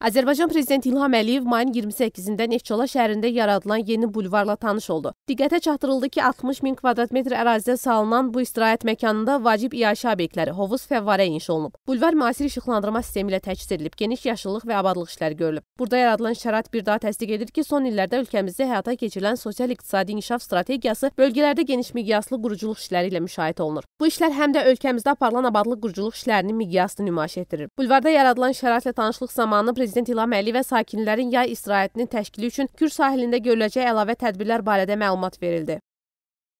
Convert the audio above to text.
Azərbaycan Prezidenti İlham Əliyev mayın 28-də Neftçola şəhərində yaradılan yeni bulvarla tanış oldu. Diqqətə çatdırıldı ki, 60 min kvadrat metr ərazidə salınan bu istirahət məkanında vacib iaşə obyektləri, hovuz, fəvvarə inşa olunub. Bulvar müasir işıqlandırma sistemi ilə təchiz edilib, geniş yaşıllıq və abadlıq işləri görülüb. Burada yaradılan şərait bir daha təsdiq edir ki, son illərdə ölkəmizdə həyata keçirilən sosial-iqtisadi inkişaf strategiyası bölgələrdə geniş miqyaslı quruculuq işləri ilə müşahidə olunur. Bu işlər həm də ölkəmizdə aparılan abadlıq quruculuq işlərinin miqyasını nümayiş etdirir. Bulvarda yaradılan şəraitlə tanışlıq zamanı Prezident İlham Əliyev və sakinlərin yay istirahətinin təşkili üçün Kür sahilində görüləcək əlavə tədbirlər barədə məlumat verildi.